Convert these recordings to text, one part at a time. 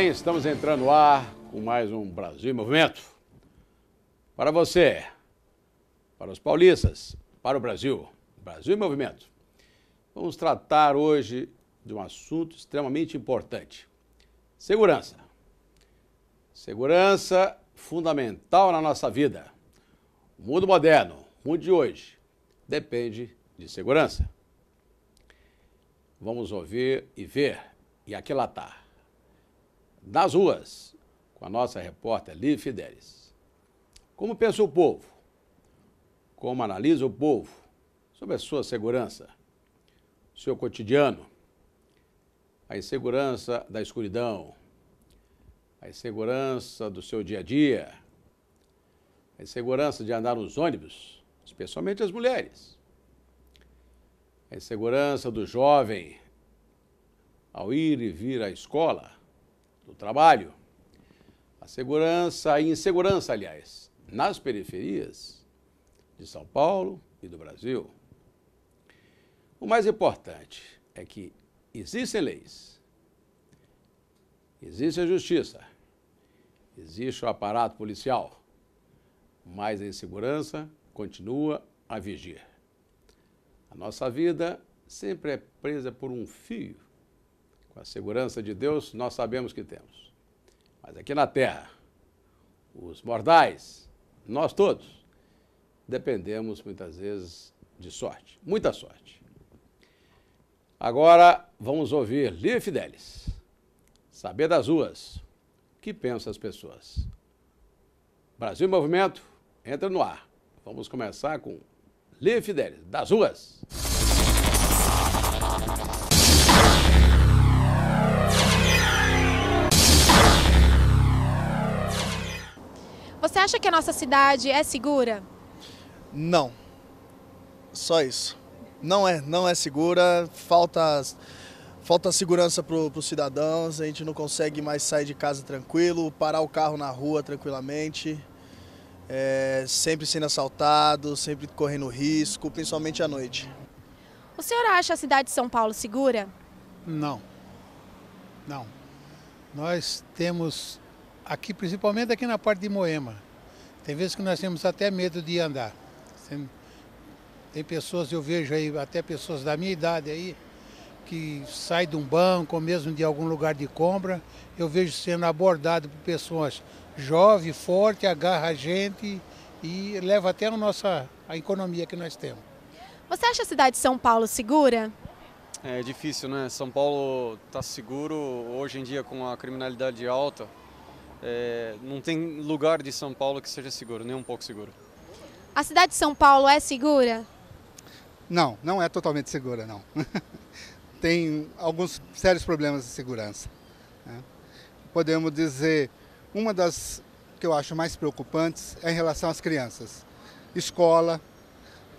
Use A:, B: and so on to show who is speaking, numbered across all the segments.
A: bem? Estamos entrando lá com mais um Brasil em Movimento. Para você, para os paulistas, para o Brasil. Brasil em Movimento. Vamos tratar hoje de um assunto extremamente importante: segurança. Segurança fundamental na nossa vida. O mundo moderno, o mundo de hoje, depende de segurança. Vamos ouvir e ver e aquilatar nas ruas, com a nossa repórter Liv Fidelis. Como pensa o povo? Como analisa o povo sobre a sua segurança, seu cotidiano, a insegurança da escuridão, a insegurança do seu dia a dia, a insegurança de andar nos ônibus, especialmente as mulheres, a insegurança do jovem ao ir e vir à escola do trabalho. A segurança, e insegurança, aliás, nas periferias de São Paulo e do Brasil. O mais importante é que existem leis, existe a justiça, existe o aparato policial, mas a insegurança continua a vigir. A nossa vida sempre é presa por um fio a segurança de Deus, nós sabemos que temos. Mas aqui na Terra, os mortais, nós todos, dependemos muitas vezes de sorte, muita sorte. Agora vamos ouvir Lia Fidelis, saber das ruas, o que pensam as pessoas. Brasil em Movimento entra no ar. Vamos começar com Lia Fidelis, das ruas.
B: Você acha que a nossa cidade é segura?
C: Não.
D: Só isso. Não é, não é segura, falta, falta segurança para os cidadãos, a gente não consegue mais sair de casa tranquilo, parar o carro na rua tranquilamente, é, sempre sendo assaltado, sempre correndo risco, principalmente à noite.
B: O senhor acha a cidade de São Paulo segura?
E: Não, não. Nós temos aqui, principalmente aqui na parte de Moema. Tem vezes que nós temos até medo de andar. Tem, tem pessoas, eu vejo aí, até pessoas da minha idade aí, que sai de um banco ou mesmo de algum lugar de compra, eu vejo sendo abordado por pessoas jovens, fortes, agarra a gente e leva até a nossa a economia que nós temos.
B: Você acha a cidade de São Paulo segura?
F: É difícil, né? São Paulo está seguro hoje em dia com a criminalidade alta, é, não tem lugar de São Paulo que seja seguro, nem um pouco seguro.
B: A cidade de São Paulo é segura?
C: Não, não é totalmente segura, não. tem alguns sérios problemas de segurança. Né? Podemos dizer, uma das que eu acho mais preocupantes é em relação às crianças. Escola,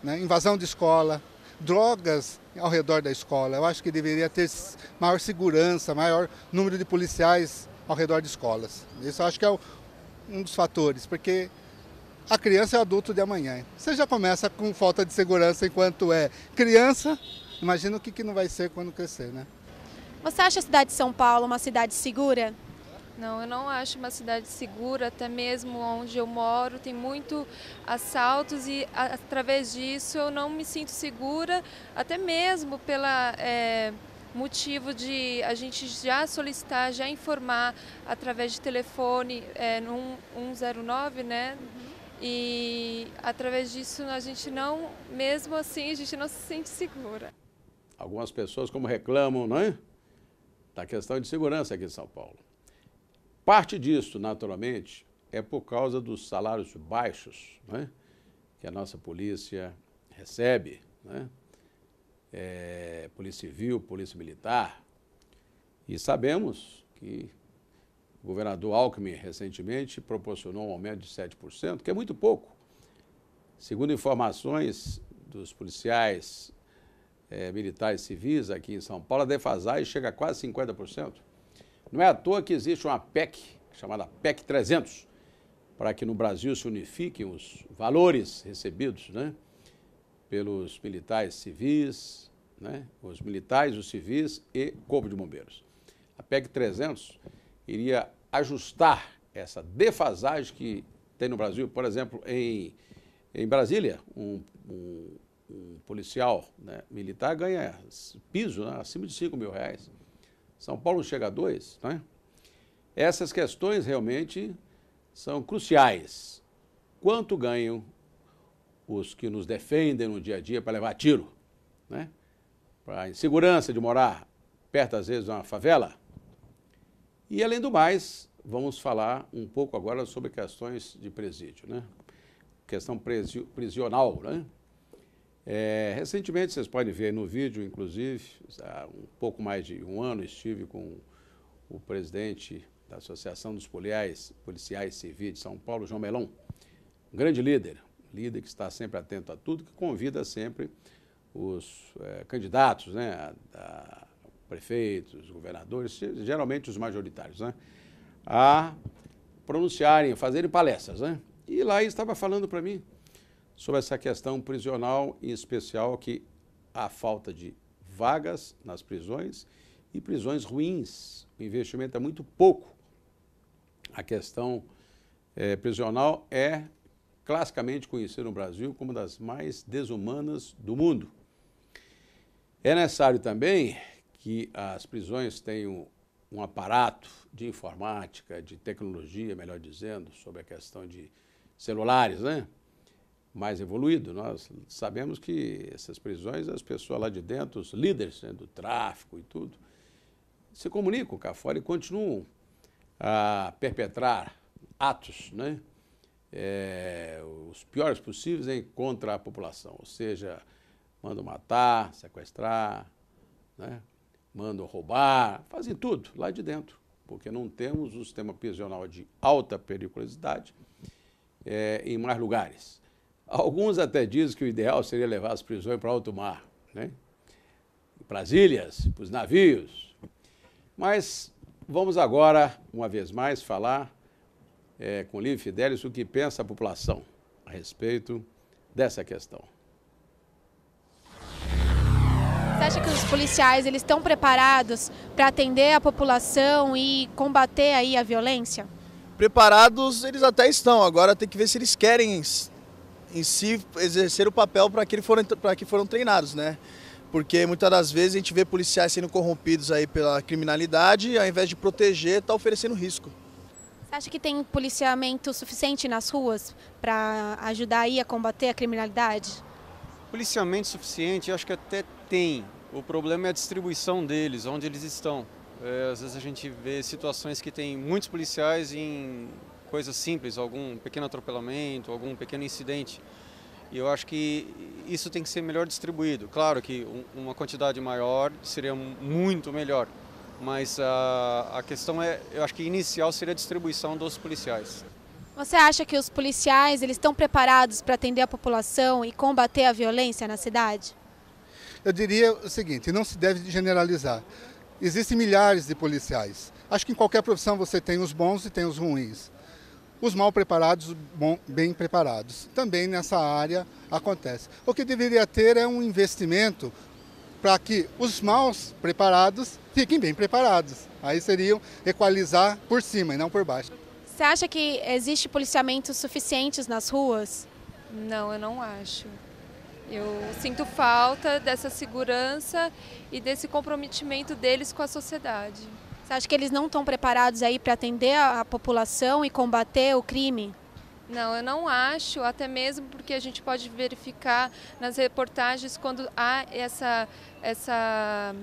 C: né? invasão de escola, drogas ao redor da escola. Eu acho que deveria ter maior segurança, maior número de policiais ao redor de escolas. Isso acho que é um dos fatores, porque a criança é o adulto de amanhã. Você já começa com falta de segurança enquanto é criança, imagina o que, que não vai ser quando crescer, né?
B: Você acha a cidade de São Paulo uma cidade segura? Não, eu não acho uma cidade
G: segura, até mesmo onde eu moro tem muito assaltos e através disso eu não me sinto segura, até mesmo pela... É motivo de a gente já solicitar, já informar através de telefone é, no 109, né? Uhum. E através disso a gente não, mesmo assim, a gente não se sente segura.
A: Algumas pessoas como reclamam, não é? Da questão de segurança aqui em São Paulo. Parte disso, naturalmente, é por causa dos salários baixos, não é? Que a nossa polícia recebe, né? é, Polícia Civil, Polícia Militar. E sabemos que o governador Alckmin recentemente proporcionou um aumento de 7%, que é muito pouco. Segundo informações dos policiais é, militares civis aqui em São Paulo, a defasagem chega a quase 50%. Não é à toa que existe uma PEC, chamada PEC 300, para que no Brasil se unifiquem os valores recebidos, né? pelos militares civis, né? os militares, os civis e Corpo de Bombeiros. A PEC 300 iria ajustar essa defasagem que tem no Brasil, por exemplo, em, em Brasília, um, um, um policial né, militar ganha piso né, acima de 5 mil reais. São Paulo chega a 2, né? Essas questões realmente são cruciais. Quanto ganham os que nos defendem no dia a dia para levar tiro, né? para a insegurança de morar perto, às vezes, de uma favela. E, além do mais, vamos falar um pouco agora sobre questões de presídio, né? questão prisional. Né? É, recentemente, vocês podem ver no vídeo, inclusive, há um pouco mais de um ano estive com o presidente da Associação dos Policiais, Policiais Civis de São Paulo, João Melon, um grande líder, líder que está sempre atento a tudo, que convida sempre os é, candidatos, né, a, a prefeitos, governadores, geralmente os majoritários, né, a pronunciarem, fazerem palestras, né? E lá estava falando para mim sobre essa questão prisional, em especial que a falta de vagas nas prisões e prisões ruins. O investimento é muito pouco. A questão é, prisional é classicamente conhecido no Brasil como das mais desumanas do mundo. É necessário também que as prisões tenham um aparato de informática, de tecnologia, melhor dizendo, sobre a questão de celulares, né? Mais evoluído. Nós sabemos que essas prisões, as pessoas lá de dentro, os líderes né, do tráfico e tudo, se comunicam cá fora e continuam a perpetrar atos, né? é, os piores possíveis hein, contra a população, ou seja, mandam matar, sequestrar, né, mandam roubar, fazem tudo lá de dentro, porque não temos um sistema prisional de alta periculosidade é, em mais lugares. Alguns até dizem que o ideal seria levar as prisões para alto mar, né? para as ilhas, para os navios. Mas vamos agora, uma vez mais, falar é, com Lívia Fidelis o que pensa a população a respeito dessa questão.
B: Você acha que os policiais eles estão preparados para atender a população e combater aí a violência?
D: Preparados eles até estão, agora tem que ver se eles querem em si exercer o papel para que, foram, que foram treinados, né? Porque muitas das vezes a gente vê policiais sendo corrompidos aí pela criminalidade ao invés de proteger, está oferecendo risco.
B: Você acha que tem policiamento suficiente nas ruas para ajudar aí a combater a criminalidade?
F: Policiamento suficiente, acho que até tem. O problema é a distribuição deles, onde eles estão. É, às vezes a gente vê situações que tem muitos policiais em coisas simples, algum pequeno atropelamento, algum pequeno incidente. E eu acho que isso tem que ser melhor distribuído. Claro que uma quantidade maior seria muito melhor mas a, ah, a questão é, eu acho que inicial seria a distribuição dos policiais.
B: Você acha que os policiais eles estão preparados para atender a população e combater a violência na cidade?
C: Eu diria o seguinte, não se deve generalizar. Existem milhares de policiais. Acho que em qualquer profissão você tem os bons e tem os ruins. Os mal preparados, bom, bem preparados. Também nessa área acontece. O que deveria ter é um investimento para que os mal preparados fiquem bem preparados. Aí seriam equalizar por cima e não por baixo.
B: Você acha que existe policiamento suficientes nas ruas? Não, eu não acho.
G: Eu sinto falta dessa segurança e desse comprometimento deles com a sociedade.
B: Você acha que eles não estão preparados aí para atender a, a população e combater o crime?
G: Não, eu não acho, até mesmo porque a gente pode verificar nas reportagens quando há essa, essa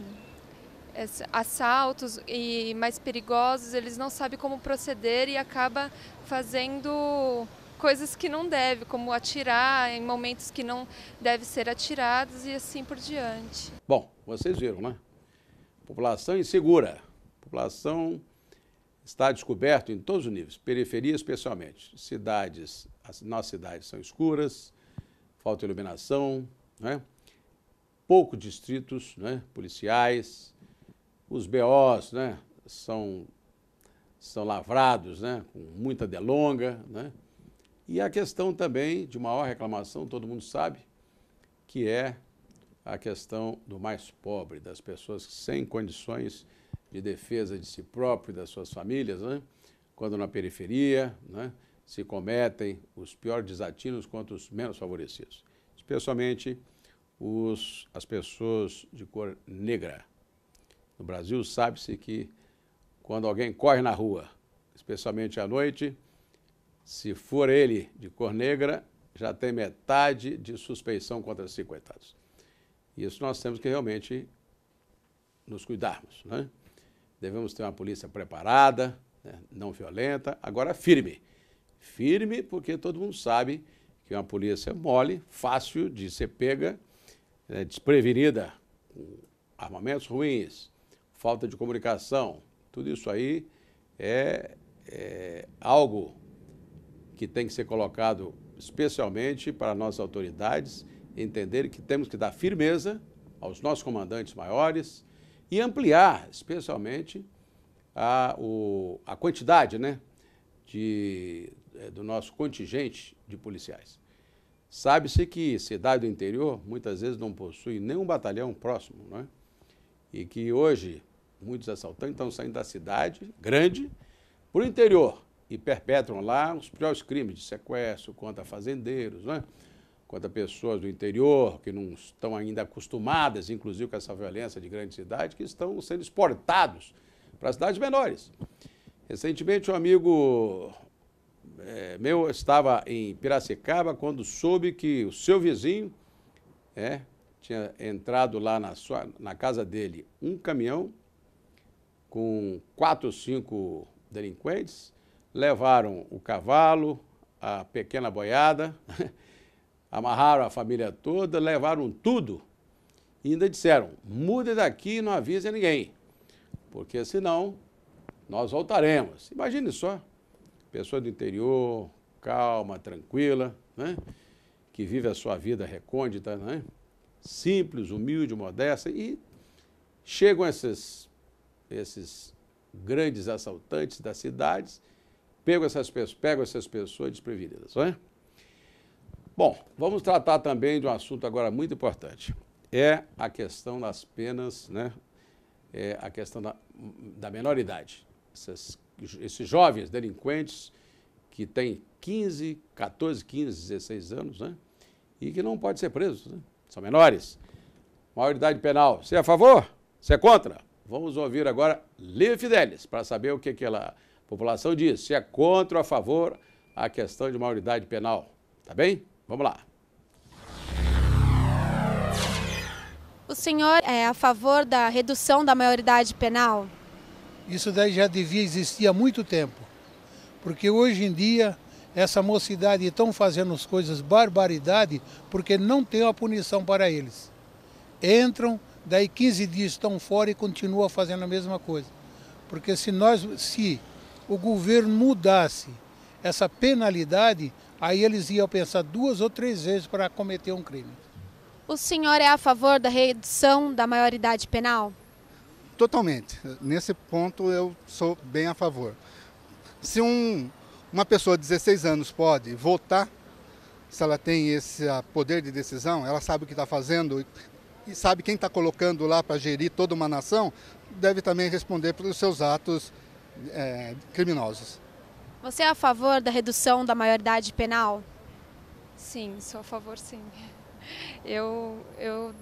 G: assaltos e mais perigosos, eles não sabem como proceder e acaba fazendo coisas que não deve, como atirar em momentos que não deve ser atirados e assim por diante.
A: Bom, vocês viram, né? População insegura. População está descoberto em todos os níveis, periferia especialmente. Cidades, as nossas cidades são escuras, falta iluminação, né? poucos distritos né? policiais, os BOs né, são, são lavrados né, com muita delonga. Né? E a questão também de maior reclamação, todo mundo sabe, que é a questão do mais pobre, das pessoas sem condições de defesa de si próprio e das suas famílias, né? quando na periferia né? se cometem os piores desatinos contra os menos favorecidos, especialmente os, as pessoas de cor negra. No Brasil, sabe-se que quando alguém corre na rua, especialmente à noite, se for ele de cor negra, já tem metade de suspeição contra si, coitados. Isso nós temos que realmente nos cuidarmos. Né? Devemos ter uma polícia preparada, né? não violenta, agora firme. Firme, porque todo mundo sabe que uma polícia mole, fácil de ser pega, né? desprevenida, com armamentos ruins, falta de comunicação. Tudo isso aí é, é algo que tem que ser colocado especialmente para nossas autoridades entenderem que temos que dar firmeza aos nossos comandantes maiores e ampliar, especialmente, a, o, a quantidade né, de, é, do nosso contingente de policiais. Sabe-se que cidade do interior muitas vezes não possui nenhum batalhão próximo, né? e que hoje Muitos assaltantes estão saindo da cidade grande para o interior e perpetram lá os piores crimes de sequestro contra fazendeiros, né? contra pessoas do interior que não estão ainda acostumadas, inclusive, com essa violência de grande cidade, que estão sendo exportados para cidades menores. Recentemente, um amigo é, meu estava em Piracicaba quando soube que o seu vizinho é, tinha entrado lá na, sua, na casa dele um caminhão com quatro ou cinco delinquentes, levaram o cavalo, a pequena boiada, amarraram a família toda, levaram tudo. E ainda disseram: mude daqui e não avise ninguém, porque senão nós voltaremos. Imagine só, pessoa do interior, calma, tranquila, né? que vive a sua vida recôndita, né? simples, humilde, modesta, e chegam esses esses grandes assaltantes das cidades, pegam essas, pegam essas pessoas desprevenidas, não é? Bom, vamos tratar também de um assunto agora muito importante. É a questão das penas, né? É a questão da, da menoridade. Essas, esses jovens delinquentes que têm 15, 14, 15, 16 anos, né? E que não podem ser presos, né? São menores. Maioridade penal. Você é a favor? Você é contra? Vamos ouvir agora Lívia Fidelis para saber o que, que ela, a população diz, se é contra ou a favor a questão de maioridade penal. Tá bem? Vamos lá.
B: O senhor é a favor da redução da maioridade penal?
E: Isso daí já devia existir há muito tempo. Porque hoje em dia essa mocidade estão fazendo as coisas barbaridade porque não tem uma punição para eles. Entram, daí 15 dias estão fora e continuam fazendo a mesma coisa. Porque se nós, se o governo mudasse essa penalidade, aí eles iam pensar duas ou três vezes para cometer um crime.
B: O senhor é a favor da redução da maioridade penal?
C: Totalmente. Nesse ponto eu sou bem a favor. Se um, uma pessoa de 16 anos pode votar, se ela tem esse poder de decisão, ela sabe o que está fazendo, e sabe quem está colocando lá para gerir toda uma nação, deve também responder pelos seus atos é, criminosos.
B: Você é a favor da redução da maioridade penal?
G: Sim, sou a favor, sim. Eu, eu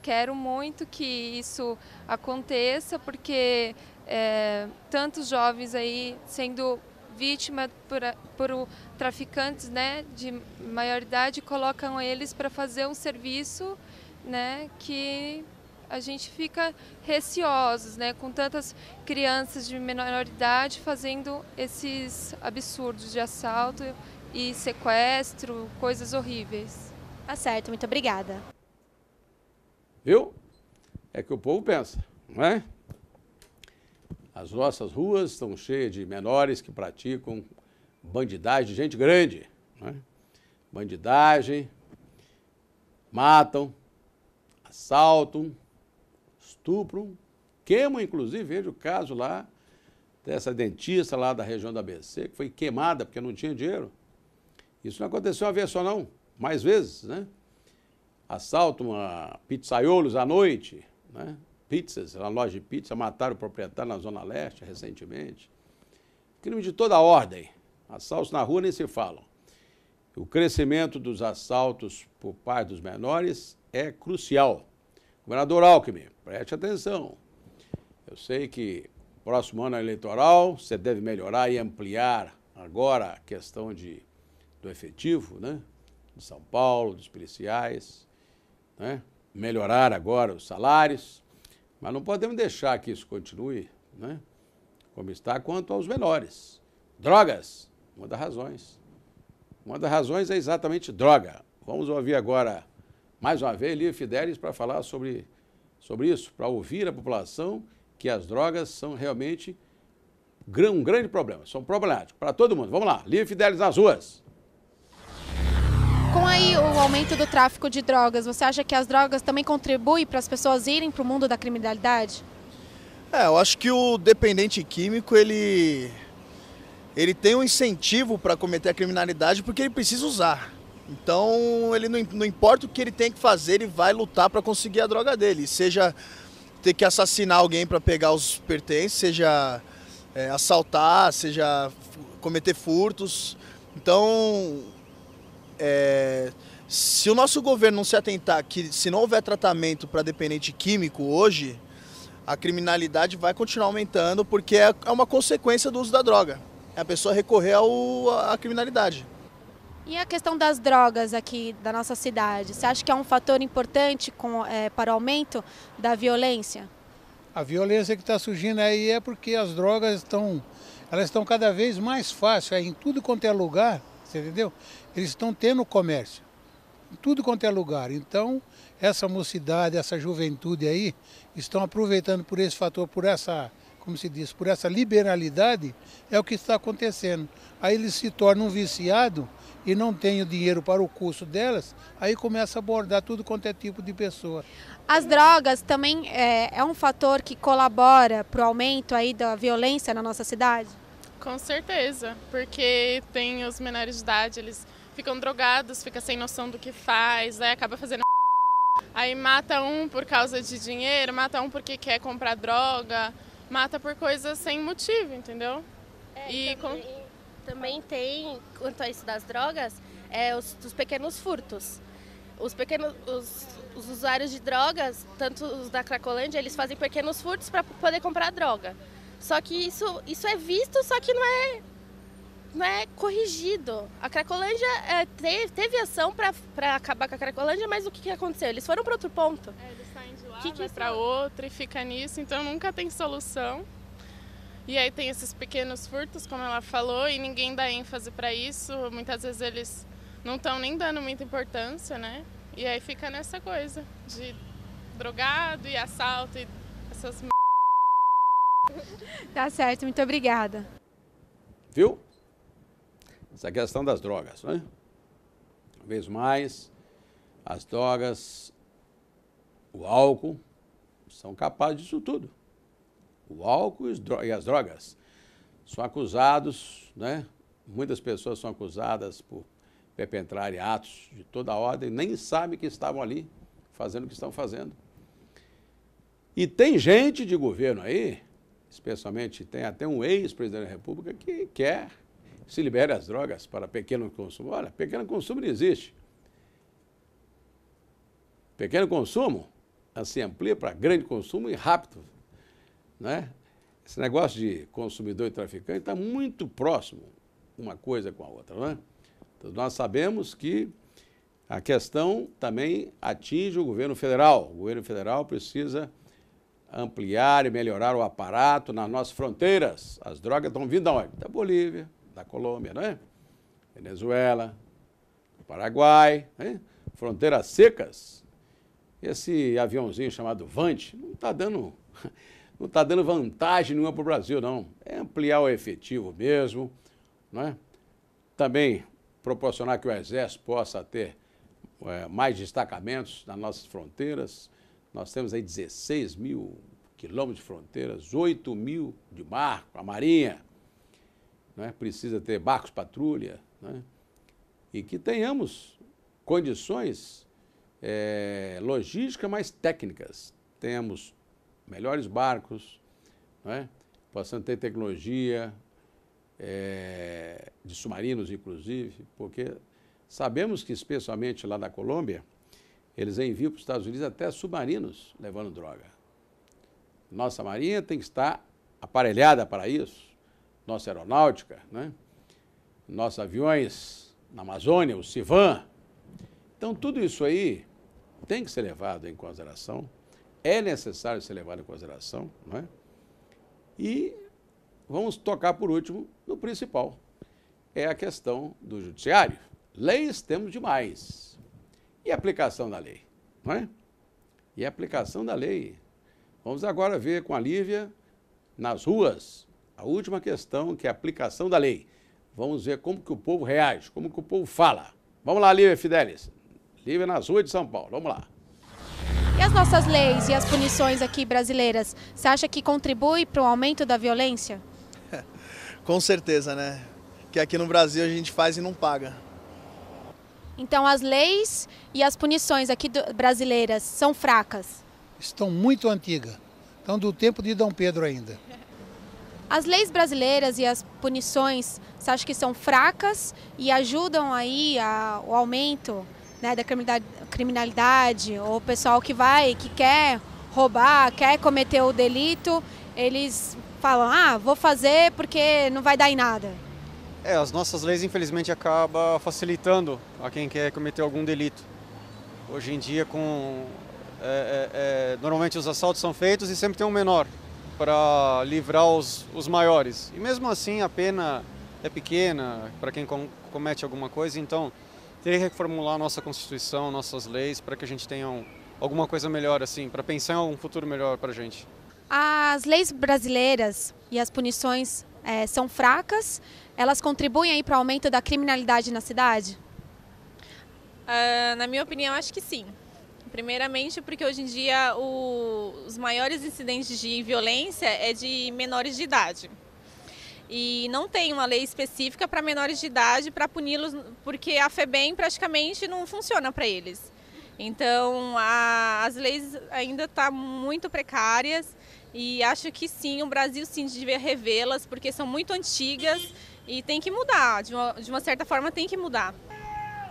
G: quero muito que isso aconteça, porque é, tantos jovens aí sendo vítima por, por traficantes né, de maioridade colocam eles para fazer um serviço né, que a gente fica receosos, né, com tantas crianças de menor idade fazendo esses absurdos de assalto e sequestro, coisas horríveis. Tá certo, muito obrigada.
A: Viu? É que o povo pensa, não é? As nossas ruas estão cheias de menores que praticam bandidagem de gente grande, não é? Bandidagem, matam, assalto, estupro, queimam, inclusive, vejo o caso lá dessa dentista lá da região da ABC, que foi queimada porque não tinha dinheiro. Isso não aconteceu uma vez só, não, mais vezes, né? Assaltam pizzaiolos à noite, né? Pizzas, na loja de pizza, mataram o proprietário na Zona Leste recentemente. Crime de toda ordem. Assaltos na rua nem se falam. O crescimento dos assaltos por parte dos menores é crucial. Governador Alckmin, preste atenção. Eu sei que próximo ano é eleitoral, você deve melhorar e ampliar agora a questão de, do efetivo, né? De São Paulo, dos policiais, né? melhorar agora os salários, mas não podemos deixar que isso continue, né? Como está quanto aos menores. Drogas, uma das razões. Uma das razões é exatamente droga. Vamos ouvir agora mais uma vez, Lívia Fidelis para falar sobre, sobre isso, para ouvir a população que as drogas são realmente um grande problema, são problemáticos para todo mundo. Vamos lá, Lívia Fidelis nas ruas.
B: Com aí o aumento do tráfico de drogas, você acha que as drogas também contribuem para as pessoas irem para o mundo da criminalidade?
D: É, eu acho que o dependente químico, ele, ele tem um incentivo para cometer a criminalidade porque ele precisa usar. Então, ele não, não importa o que ele tem que fazer, ele vai lutar para conseguir a droga dele. Seja ter que assassinar alguém para pegar os pertences, seja é, assaltar, seja cometer furtos. Então, é, se o nosso governo não se atentar que se não houver tratamento para dependente químico hoje, a criminalidade vai continuar aumentando porque é, é uma consequência do uso da droga. É a pessoa recorrer à criminalidade.
B: E a questão das drogas aqui da nossa cidade, você acha que é um fator importante com, é, para o aumento da violência?
E: A violência que está surgindo aí é porque as drogas estão, elas estão cada vez mais fáceis, é em tudo quanto é lugar, você entendeu? Eles estão tendo comércio, em tudo quanto é lugar. Então, essa mocidade, essa juventude aí, estão aproveitando por esse fator, por essa como se diz, por essa liberalidade, é o que está acontecendo. Aí eles se tornam viciados e não tenho dinheiro para o curso delas, aí começa a abordar tudo quanto é tipo de pessoa.
B: As drogas também é, é um fator que colabora para o aumento aí da violência na nossa cidade?
G: Com certeza, porque tem os menores de idade, eles ficam drogados, fica sem noção do que faz, aí acaba fazendo aí mata um por causa de dinheiro, mata um porque quer comprar droga, mata por coisas sem motivo, entendeu? É, e então, com... Também tem,
B: quanto a isso das drogas, é, os, os pequenos furtos. Os, pequenos, os, os usuários de drogas, tanto os da Cracolândia, eles fazem pequenos furtos para poder comprar droga. Só que isso, isso é visto, só que não é, não é corrigido. A Cracolândia é, teve, teve, ação para acabar com a Cracolândia, mas o que, que aconteceu? Eles foram para outro ponto. É, eles saem de lá, que que para outro e fica nisso, então nunca tem
G: solução. E aí tem esses pequenos furtos, como ela falou, e ninguém dá ênfase para isso. Muitas vezes eles não estão nem dando muita importância, né? E aí fica nessa coisa de drogado e assalto e essas
B: Tá certo, muito obrigada.
A: Viu? Essa é questão das drogas, né? Uma vez mais, as drogas, o álcool, são capazes disso tudo o álcool e as drogas. São acusados, né? muitas pessoas são acusadas por perpetrarem atos de toda a ordem, nem sabem que estavam ali fazendo o que estão fazendo. E tem gente de governo aí, especialmente tem até um ex-presidente da República, que quer se libere as drogas para pequeno consumo. Olha, pequeno consumo não existe. Pequeno consumo se assim, amplia para grande consumo e rápido. Né? Esse negócio de consumidor e traficante está muito próximo uma coisa com a outra. Né? Então, nós sabemos que a questão também atinge o governo federal. O governo federal precisa ampliar e melhorar o aparato nas nossas fronteiras. As drogas estão vindo da onde? Da Bolívia, da Colômbia, não é? Venezuela, Paraguai, né? fronteiras secas. Esse aviãozinho chamado Vante não está dando não está dando vantagem nenhuma para o Brasil, não. É ampliar o efetivo mesmo, né? também proporcionar que o Exército possa ter é, mais destacamentos nas nossas fronteiras. Nós temos aí 16 mil quilômetros de fronteiras, 8 mil de mar a Marinha né? precisa ter barcos patrulha, né? e que tenhamos condições é, logísticas mais técnicas. Temos melhores barcos, né? passando a ter tecnologia é, de submarinos, inclusive, porque sabemos que, especialmente lá da Colômbia, eles enviam para os Estados Unidos até submarinos levando droga. Nossa marinha tem que estar aparelhada para isso, nossa aeronáutica, né? nossos aviões na Amazônia, o Civan. Então, tudo isso aí tem que ser levado em consideração é necessário ser levado em consideração, não é? E vamos tocar por último no principal, é a questão do judiciário. Leis temos demais. E aplicação da lei, não é? E aplicação da lei. Vamos agora ver com a Lívia nas ruas a última questão, que é a aplicação da lei. Vamos ver como que o povo reage, como que o povo fala. Vamos lá, Lívia Fidelis. Lívia nas ruas de São Paulo, vamos lá
B: nossas leis e as punições aqui brasileiras, você acha que contribui para o aumento da violência?
D: Com certeza, né? Que aqui no Brasil a gente faz e não paga.
B: Então as leis e as punições aqui brasileiras são fracas?
E: Estão muito antigas. Estão do tempo de Dom Pedro ainda.
B: As leis brasileiras e as punições, você acha que são fracas e ajudam aí ao aumento né, da criminalidade, ou o pessoal que vai, que quer roubar, quer cometer o delito, eles falam, ah, vou fazer porque não vai dar em nada.
F: É, as nossas leis infelizmente acaba facilitando a quem quer cometer algum delito. Hoje em dia, com é, é, é normalmente os assaltos são feitos e sempre tem um menor para livrar os, os maiores. E mesmo assim a pena é pequena para quem com, comete alguma coisa, então teria que reformular nossa Constituição, nossas leis, para que a gente tenha um, alguma coisa melhor, assim, para pensar em um futuro melhor para a gente.
B: As leis brasileiras e as punições é, são fracas, elas contribuem aí para o aumento da criminalidade na cidade? Uh, na minha opinião, acho que sim. Primeiramente porque hoje em dia o, os maiores incidentes de violência é de menores de idade e não tem uma lei específica para menores de idade para puni-los, porque a FEBEM praticamente não funciona para eles. Então, a, as leis ainda estão tá muito precárias e acho que sim, o Brasil sim deveria revê-las, porque são muito antigas e tem que mudar, de uma, de uma certa forma tem que mudar.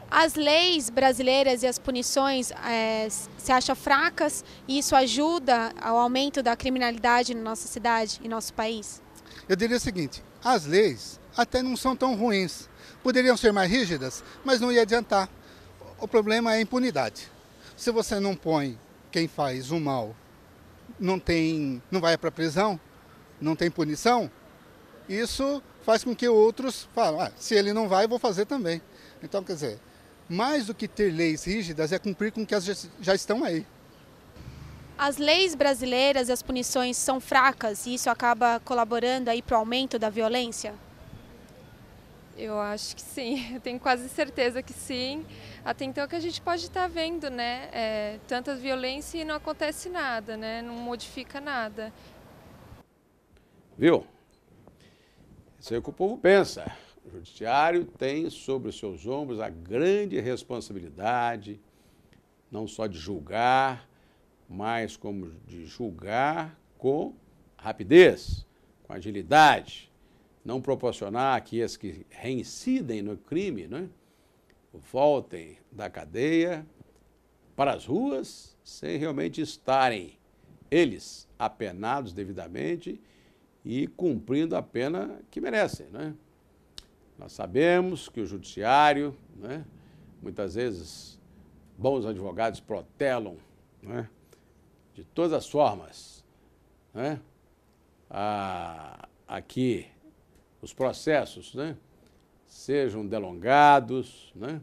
B: As leis brasileiras e as punições é, se acham fracas e isso ajuda ao aumento da criminalidade na nossa cidade
C: e nosso país? Eu diria o seguinte: as leis até não são tão ruins. Poderiam ser mais rígidas, mas não ia adiantar. O problema é a impunidade. Se você não põe quem faz o mal, não tem, não vai para prisão, não tem punição, isso faz com que outros falem, ah, se ele não vai, vou fazer também. Então, quer dizer, mais do que ter leis rígidas é cumprir com que as já estão aí.
B: As leis brasileiras e as punições são fracas e isso acaba colaborando aí para o aumento da violência?
G: Eu acho que sim, eu tenho quase certeza que sim. Até então é que a gente pode estar tá vendo, né? É, tanta violência e não acontece nada, né? Não modifica nada.
A: Viu? Isso é o que o povo pensa. O judiciário tem sobre os seus ombros a grande responsabilidade, não só de julgar, mas como de julgar com rapidez, com agilidade, não proporcionar que esses que reincidem no crime né, voltem da cadeia para as ruas sem realmente estarem eles apenados devidamente e cumprindo a pena que merecem. Né? Nós sabemos que o judiciário, né, muitas vezes bons advogados protelam né, de todas as formas. Né? A, aqui, os processos né? sejam delongados, né?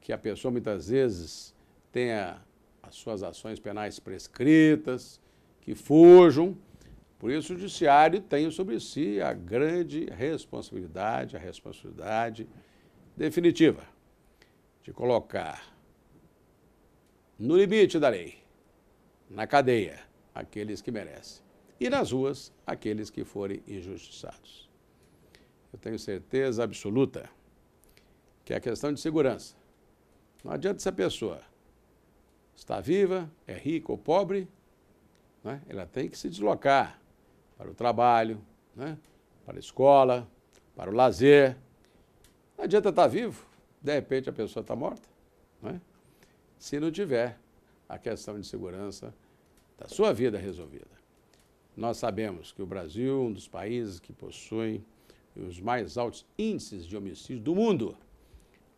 A: que a pessoa muitas vezes tenha as suas ações penais prescritas, que fujam. Por isso, o judiciário tem sobre si a grande responsabilidade, a responsabilidade definitiva de colocar no limite da lei na cadeia aqueles que merecem e nas ruas aqueles que forem injustiçados. Eu tenho certeza absoluta que é a questão de segurança. Não adianta essa pessoa está viva, é rica ou pobre, né? ela tem que se deslocar para o trabalho, né? para a escola, para o lazer. Não adianta estar vivo, de repente a pessoa está morta. Né? Se não tiver a questão de segurança da sua vida resolvida. Nós sabemos que o Brasil é um dos países que possui os mais altos índices de homicídio do mundo.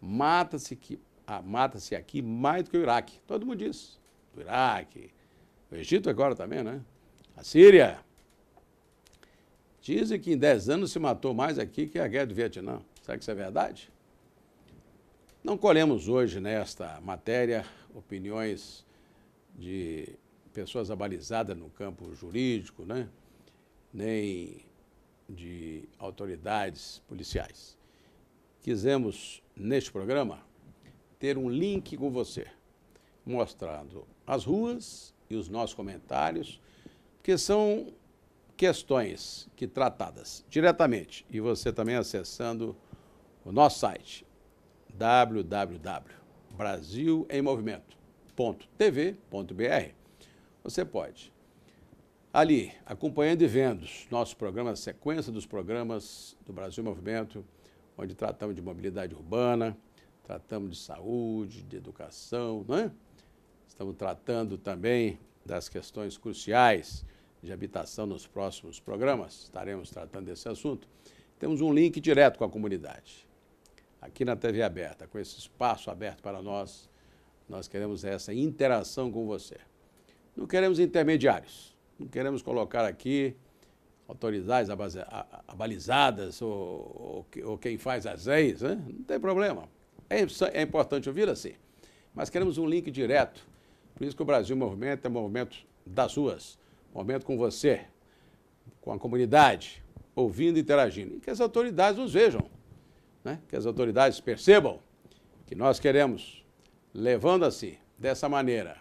A: Mata-se ah, mata aqui mais do que o Iraque. Todo mundo diz. O Iraque, o Egito agora também, né? A Síria. Dizem que em 10 anos se matou mais aqui que a guerra do Vietnã. Será que isso é verdade? Não colhemos hoje nesta matéria opiniões de pessoas abalizadas no campo jurídico, né? nem de autoridades policiais. Quisemos, neste programa, ter um link com você, mostrando as ruas e os nossos comentários, que são questões que tratadas diretamente, e você também acessando o nosso site, www.brasilemomovimento.com www.tv.br. Você pode. Ali, acompanhando e vendo nossos programas, sequência dos programas do Brasil Movimento, onde tratamos de mobilidade urbana, tratamos de saúde, de educação, é? Estamos tratando também das questões cruciais de habitação nos próximos programas. Estaremos tratando desse assunto. Temos um link direto com a comunidade. Aqui na TV aberta, com esse espaço aberto para nós, nós queremos essa interação com você. Não queremos intermediários. Não queremos colocar aqui autoridades abalizadas ou, ou, ou quem faz as leis. Né? Não tem problema. É, é importante ouvir assim. Mas queremos um link direto. Por isso que o Brasil Movimento é um movimento das ruas. Movimento com você, com a comunidade, ouvindo e interagindo. E que as autoridades nos vejam, né? que as autoridades percebam que nós queremos levando-se assim, dessa maneira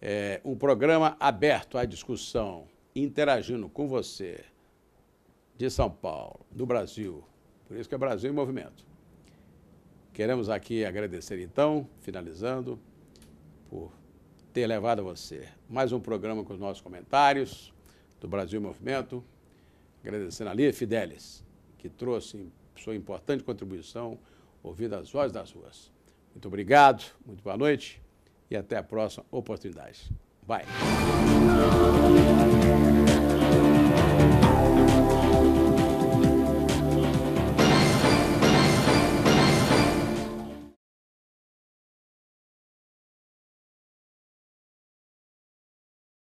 A: é, um programa aberto à discussão, interagindo com você de São Paulo, do Brasil. Por isso que é Brasil em Movimento. Queremos aqui agradecer, então, finalizando, por ter levado a você mais um programa com os nossos comentários do Brasil em Movimento. Agradecendo a Lia Fidelis, que trouxe sua importante contribuição ouvindo as vozes das ruas. Muito obrigado, muito boa noite e até a próxima oportunidade. Bye.